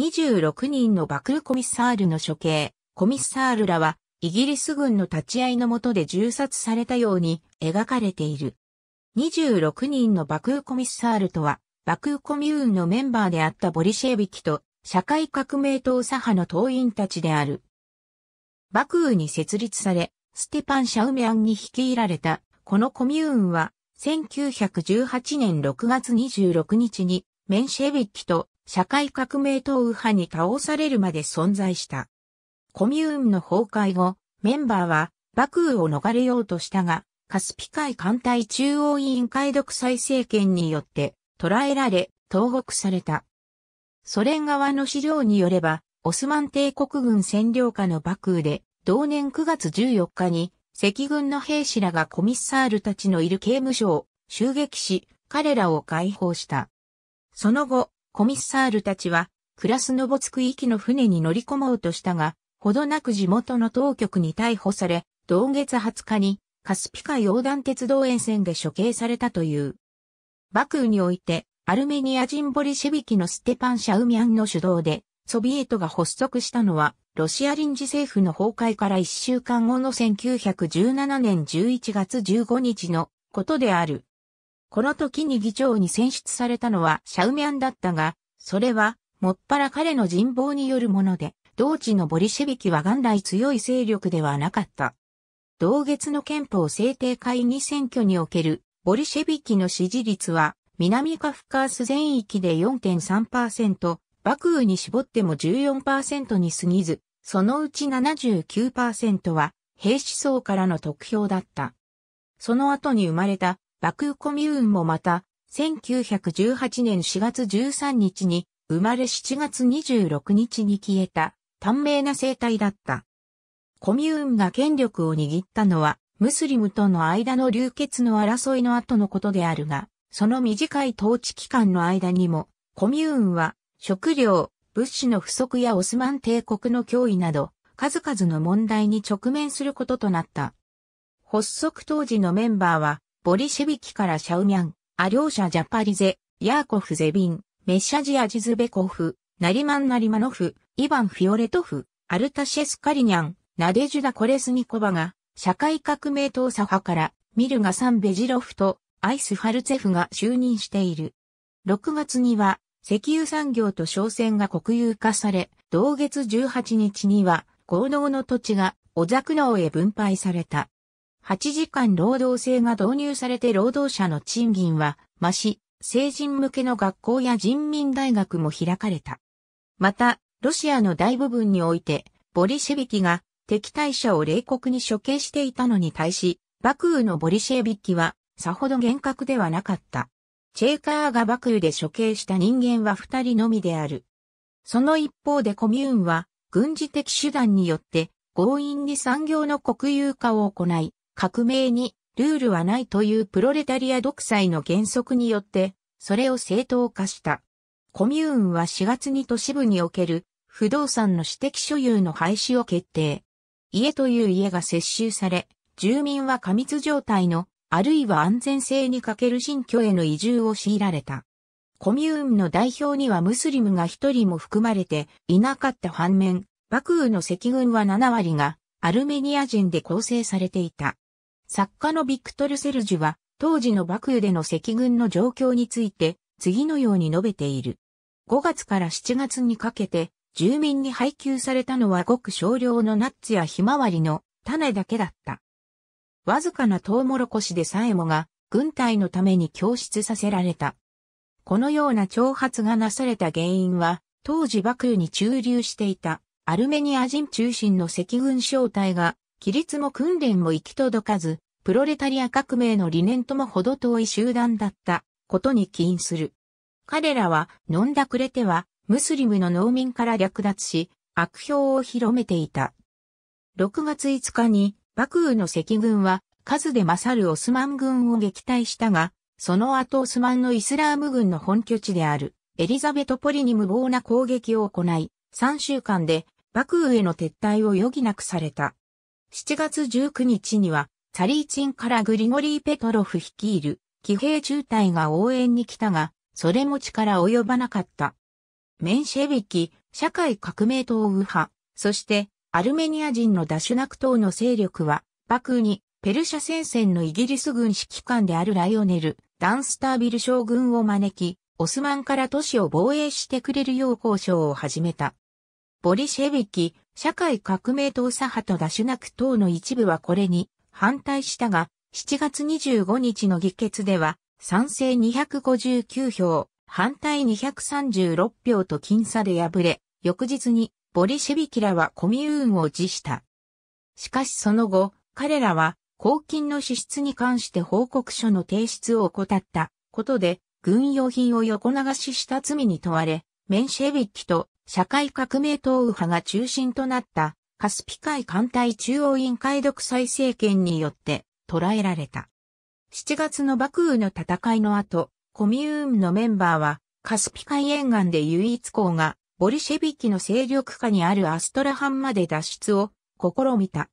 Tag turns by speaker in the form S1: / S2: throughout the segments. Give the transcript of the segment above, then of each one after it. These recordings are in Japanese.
S1: 26人のバクーコミッサールの処刑、コミッサールらは、イギリス軍の立ち会いのもとで銃殺されたように描かれている。26人のバクーコミッサールとは、バクーコミューンのメンバーであったボリシェービキと、社会革命党左派の党員たちである。バクーに設立され、ステパン・シャウミアンに率いられた、このコミューンは、1918年6月26日に、メンシェビキと社会革命党右派に倒されるまで存在した。コミューンの崩壊後、メンバーは幕府を逃れようとしたが、カスピ海艦隊中央委員会独裁政権によって捕らえられ、投獄された。ソ連側の資料によれば、オスマン帝国軍占領下の幕府で、同年9月14日に、赤軍の兵士らがコミッサールたちのいる刑務所を襲撃し、彼らを解放した。その後、コミッサールたちは、クラスノボツク行きの船に乗り込もうとしたが、ほどなく地元の当局に逮捕され、同月20日にカスピ海横断鉄道沿線で処刑されたという。バクーにおいて、アルメニア人ボリシェビキのステパン・シャウミャンの主導で、ソビエトが発足したのは、ロシア臨時政府の崩壊から1週間後の1917年11月15日のことである。この時に議長に選出されたのはシャウミャンだったが、それは、もっぱら彼の人望によるもので、同地のボリシェビキは元来強い勢力ではなかった。同月の憲法制定会議選挙におけるボリシェビキの支持率は南カフカース全域で4.3%、バクーに絞っても14%に過ぎず、そのうち79%は兵士層からの得票だった。その後に生まれたバクーコミューンもまた、1918年4月13日に生まれ7月26日に消えた、短命な生態だった。コミューンが権力を握ったのは、ムスリムとの間の流血の争いの後のことであるが、その短い統治期間の間にも、コミューンは食料、物資の不足やオスマン帝国の脅威など、数々の問題に直面することとなった。発足当時のメンバーは、ボリシェビキからシャウミャン、アリョーシャ・ジャパリゼ、ヤーコフ・ゼビン、メッシャジ・アジズベコフ、ナリマン・ナリマノフ、イヴァン・フィオレトフ、アルタシェス・カリニャン、ナデジュダ・コレスニコバが、社会革命党左派から、ミルガ・サン・ベジロフと、アイス・ファルツェフが就任している。6月には、石油産業と商船が国有化され、同月18日には、合同の土地が、オザク農へ分配された。8時間労働制が導入されて労働者の賃金は増し、成人向けの学校や人民大学も開かれた。また、ロシアの大部分において、ボリシェビキが敵対者を冷酷に処刑していたのに対し、幕府のボリシェビキはさほど厳格ではなかった。チェーカーが幕府で処刑した人間は二人のみである。その一方でコミューンは軍事的手段によって強引に産業の国有化を行い、革命にルールはないというプロレタリア独裁の原則によって、それを正当化した。コミューンは4月に都市部における不動産の私的所有の廃止を決定。家という家が接収され、住民は過密状態の、あるいは安全性に欠ける新居への移住を強いられた。コミューンの代表にはムスリムが一人も含まれていなかった反面、バクーの赤軍は7割がアルメニア人で構成されていた。作家のビクトル・セルジュは、当時の幕府での赤軍の状況について、次のように述べている。5月から7月にかけて、住民に配給されたのはごく少量のナッツやひまわりの種だけだった。わずかなトウモロコシでさえもが、軍隊のために供出させられた。このような挑発がなされた原因は、当時幕府に駐留していたアルメニア人中心の赤軍小隊が規律も訓練も行き届かず、プロレタリア革命の理念とも程遠い集団だったことに起因する。彼らは飲んだくれてはムスリムの農民から略奪し、悪評を広めていた。6月5日に幕府の赤軍は数で勝るオスマン軍を撃退したが、その後オスマンのイスラーム軍の本拠地であるエリザベトポリに無謀な攻撃を行い、3週間で幕府への撤退を余儀なくされた。7月19日には、チャリーチンからグリゴリー・ペトロフ率いる、騎兵中隊が応援に来たが、それも力及ばなかった。メンシェビキ、社会革命党右派、そしてアルメニア人のダシュナク党の勢力は、バクーにペルシャ戦線のイギリス軍指揮官であるライオネル、ダンスタービル将軍を招き、オスマンから都市を防衛してくれるよう交渉を始めた。ボリシェビキ、社会革命党左派とダシュナク党の一部はこれに反対したが、7月25日の議決では、賛成259票、反対236票と僅差で敗れ、翌日にボリシェビキらはコミューンを辞した。しかしその後、彼らは公金の支出に関して報告書の提出を怠ったことで、軍用品を横流しした罪に問われ、メンシェビッキと社会革命党右派が中心となったカスピ海艦隊中央委員会独裁政権によって捉えられた。7月の爆雨の戦いの後、コミューンのメンバーはカスピ海沿岸で唯一港がボリシェビキの勢力下にあるアストラハンまで脱出を試みた。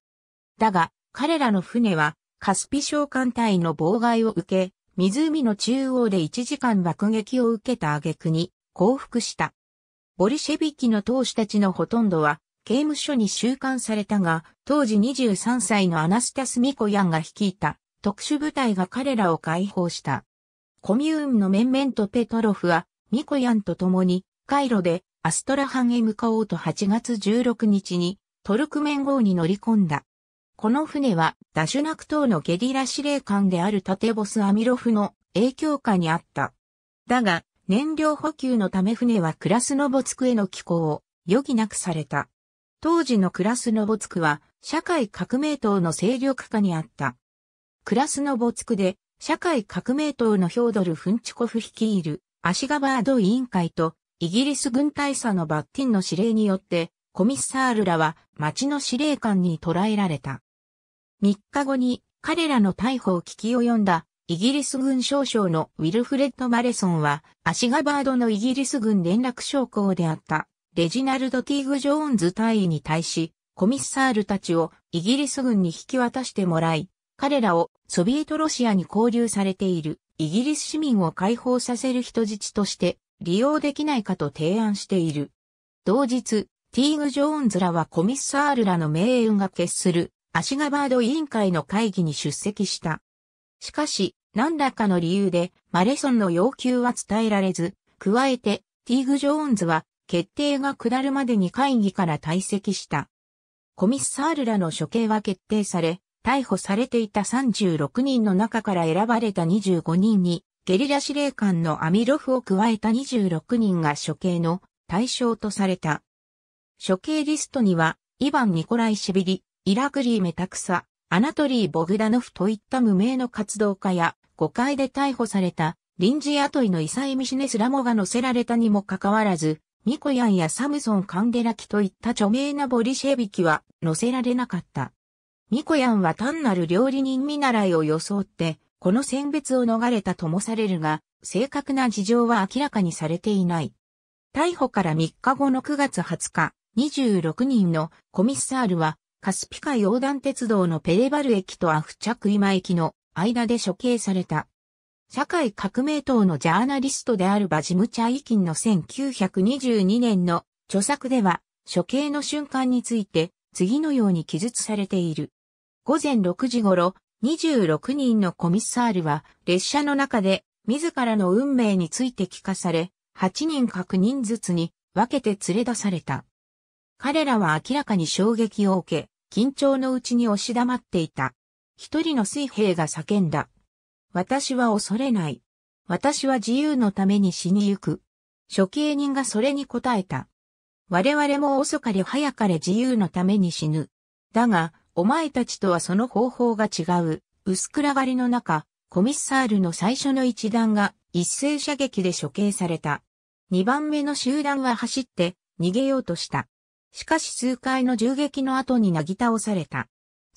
S1: だが、彼らの船はカスピ小艦隊の妨害を受け、湖の中央で1時間爆撃を受けた挙句に降伏した。ボルシェビキの党首たちのほとんどは、刑務所に収監されたが、当時23歳のアナスタス・ミコヤンが率いた特殊部隊が彼らを解放した。コミューンの面々とペトロフは、ミコヤンと共に、カイロでアストラハンへ向かおうと8月16日に、トルクメン号に乗り込んだ。この船は、ダシュナク島のゲリラ司令官であるタテボス・アミロフの影響下にあった。だが、燃料補給のため船はクラスノボツクへの寄港を余儀なくされた。当時のクラスノボツクは社会革命党の勢力下にあった。クラスノボツクで社会革命党のヒョードル・フンチコフ率いるアシガバード委員会とイギリス軍大佐のバッティンの指令によってコミッサールらは町の司令官に捕らえられた。3日後に彼らの逮捕を聞き及んだイギリス軍少将のウィルフレッド・マレソンは、アシガバードのイギリス軍連絡将校であった、レジナルド・ティーグ・ジョーンズ大尉に対し、コミッサールたちをイギリス軍に引き渡してもらい、彼らをソビエトロシアに交流されているイギリス市民を解放させる人質として利用できないかと提案している。同日、ティーグ・ジョーンズらはコミッサールらの命運が決するアシガバード委員会の会議に出席した。しかし、何らかの理由でマレソンの要求は伝えられず、加えてティーグ・ジョーンズは決定が下るまでに会議から退席した。コミッサールらの処刑は決定され、逮捕されていた36人の中から選ばれた25人に、ゲリラ司令官のアミロフを加えた26人が処刑の対象とされた。処刑リストには、イヴァン・ニコライシビリ、イラクリー・メタクサ、アナトリー・ボグダノフといった無名の活動家や、誤解で逮捕された臨時雇いのイサイミシネスラモが乗せられたにもかかわらず、ミコヤンやサムソン・カンデラキといった著名なボリシェビキは乗せられなかった。ミコヤンは単なる料理人見習いを装って、この選別を逃れたともされるが、正確な事情は明らかにされていない。逮捕から3日後の9月20日、26人のコミッサールは、カスピ海横断鉄道のペレバル駅とアフチャクイマ駅の間で処刑された。社会革命党のジャーナリストであるバジムチャイキンの1922年の著作では、処刑の瞬間について、次のように記述されている。午前6時頃、26人のコミッサールは、列車の中で、自らの運命について聞かされ、8人各人ずつに分けて連れ出された。彼らは明らかに衝撃を受け、緊張のうちに押し黙っていた。一人の水兵が叫んだ。私は恐れない。私は自由のために死に行く。処刑人がそれに答えた。我々も遅かれ早かれ自由のために死ぬ。だが、お前たちとはその方法が違う。薄暗がりの中、コミッサールの最初の一団が一斉射撃で処刑された。二番目の集団は走って逃げようとした。しかし数回の銃撃の後になぎ倒された。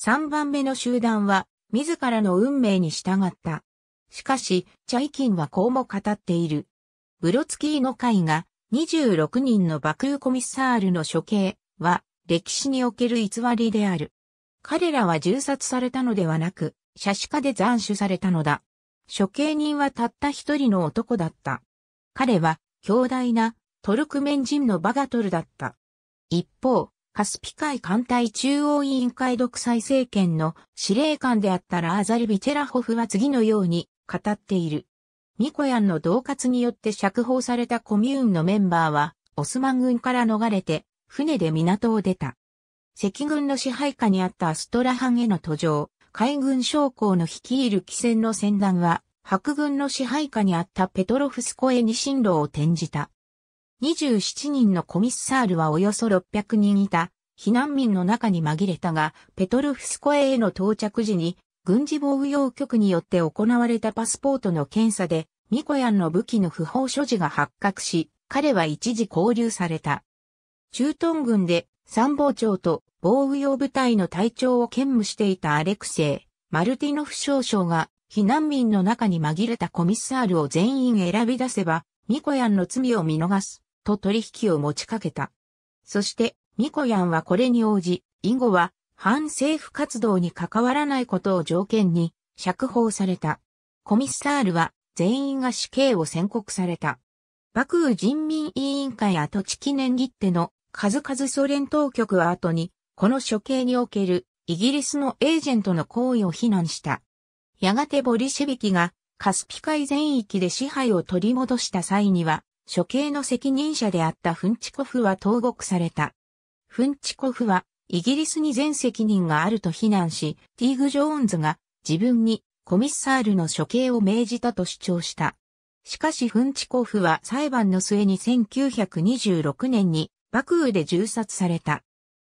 S1: 3番目の集団は、自らの運命に従った。しかし、チャイキンはこうも語っている。ブロツキーの会が、26人のバクーコミサールの処刑は、歴史における偽りである。彼らは銃殺されたのではなく、写死家で斬首されたのだ。処刑人はたった一人の男だった。彼は強大なトルクメン人のバガトルだった。一方、カスピ海艦隊中央委員会独裁政権の司令官であったラーザル・ビチェラホフは次のように語っている。ミコヤンの恫喝によって釈放されたコミューンのメンバーは、オスマン軍から逃れて、船で港を出た。赤軍の支配下にあったアストラハンへの途上、海軍将校の率いる汽船の船団は、白軍の支配下にあったペトロフスコへに進路を転じた。27人のコミッサールはおよそ600人いた、避難民の中に紛れたが、ペトルフスコエへの到着時に、軍事防御用局によって行われたパスポートの検査で、ミコヤンの武器の不法所持が発覚し、彼は一時拘留された。中東軍で参謀長と防御用部隊の隊長を兼務していたアレクセイ、マルティノフ少将が、避難民の中に紛れたコミッサールを全員選び出せば、ミコヤンの罪を見逃す。と取引を持ちかけた。そして、ミコヤンはこれに応じ、インゴは反政府活動に関わらないことを条件に釈放された。コミッサールは全員が死刑を宣告された。幕府人民委員会跡地記念切手の数々ソ連当局は後に、この処刑におけるイギリスのエージェントの行為を非難した。やがてボリシェビキがカスピ海全域で支配を取り戻した際には、処刑の責任者であったフンチコフは投獄された。フンチコフは、イギリスに全責任があると非難し、ティーグ・ジョーンズが自分にコミッサールの処刑を命じたと主張した。しかしフンチコフは裁判の末に1926年に幕雨で銃殺された。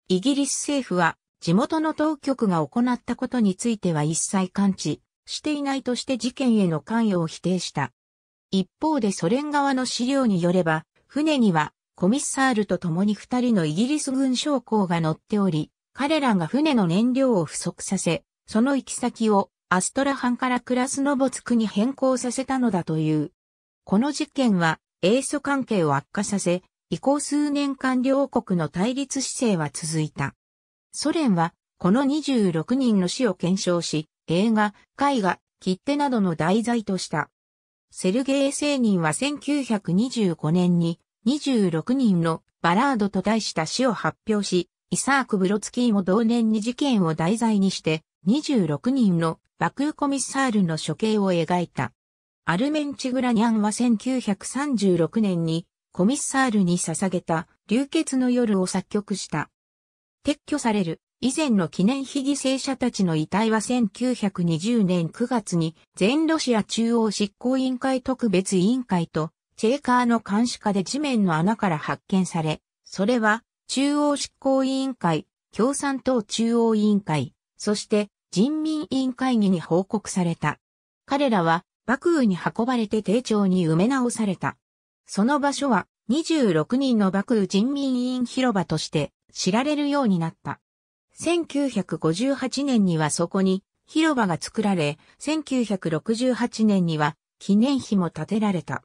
S1: イギリス政府は地元の当局が行ったことについては一切感知していないとして事件への関与を否定した。一方でソ連側の資料によれば、船にはコミッサールと共に二人のイギリス軍将校が乗っており、彼らが船の燃料を不足させ、その行き先をアストラハンからクラスノボツクに変更させたのだという。この事件は、英ソ関係を悪化させ、以降数年間両国の対立姿勢は続いた。ソ連は、この26人の死を検証し、映画、絵画、切手などの題材とした。セルゲイ・セーニンは1925年に26人のバラードと題した詩を発表し、イサーク・ブロツキーも同年に事件を題材にして26人のバクーコミッサールの処刑を描いた。アルメンチグラニャンは1936年にコミッサールに捧げた流血の夜を作曲した。撤去される以前の記念碑犠牲者たちの遺体は1920年9月に全ロシア中央執行委員会特別委員会とチェーカーの監視下で地面の穴から発見され、それは中央執行委員会、共産党中央委員会、そして人民委員会議に報告された。彼らは幕府に運ばれて丁重に埋め直された。その場所は26人の幕府人民委員広場として知られるようになった。1958年にはそこに広場が作られ、1968年には記念碑も建てられた。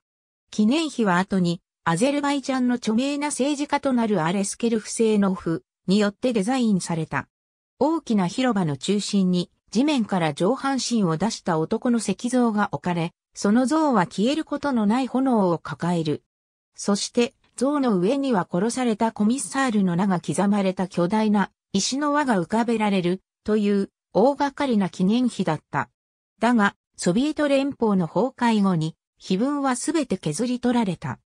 S1: 記念碑は後にアゼルバイジャンの著名な政治家となるアレスケルフ製のノによってデザインされた。大きな広場の中心に地面から上半身を出した男の石像が置かれ、その像は消えることのない炎を抱える。そして像の上には殺されたコミッサールの名が刻まれた巨大な石の輪が浮かべられるという大掛かりな記念碑だった。だが、ソビエト連邦の崩壊後に碑文はすべて削り取られた。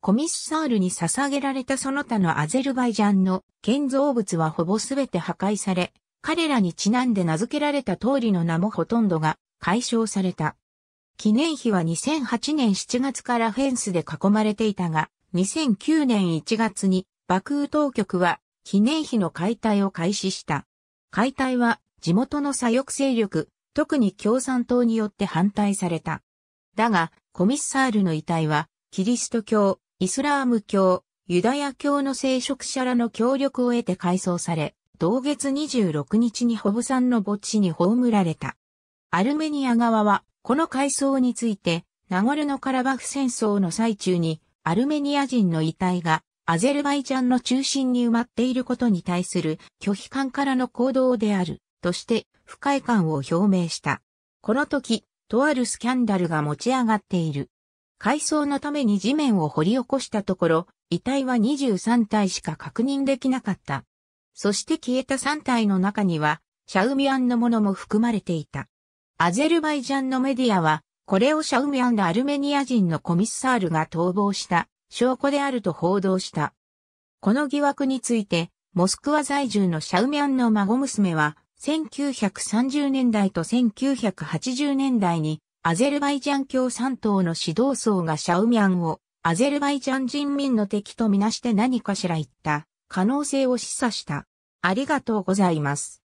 S1: コミッサールに捧げられたその他のアゼルバイジャンの建造物はほぼすべて破壊され、彼らにちなんで名付けられた通りの名もほとんどが解消された。記念碑は2008年7月からフェンスで囲まれていたが、2009年1月にバクー当局は記念碑の解体を開始した。解体は地元の左翼勢力、特に共産党によって反対された。だが、コミッサールの遺体は、キリスト教、イスラーム教、ユダヤ教の聖職者らの協力を得て改装され、同月26日にホブさんの墓地に葬られた。アルメニア側は、この改装について、ナゴルノカラバフ戦争の最中に、アルメニア人の遺体がアゼルバイジャンの中心に埋まっていることに対する拒否感からの行動であるとして不快感を表明した。この時、とあるスキャンダルが持ち上がっている。改装のために地面を掘り起こしたところ、遺体は23体しか確認できなかった。そして消えた3体の中には、シャウミアンのものも含まれていた。アゼルバイジャンのメディアは、これをシャウミアンのアルメニア人のコミッサールが逃亡した証拠であると報道した。この疑惑について、モスクワ在住のシャウミャンの孫娘は、1930年代と1980年代に、アゼルバイジャン共産党の指導層がシャウミャンを、アゼルバイジャン人民の敵とみなして何かしら言った、可能性を示唆した。ありがとうございます。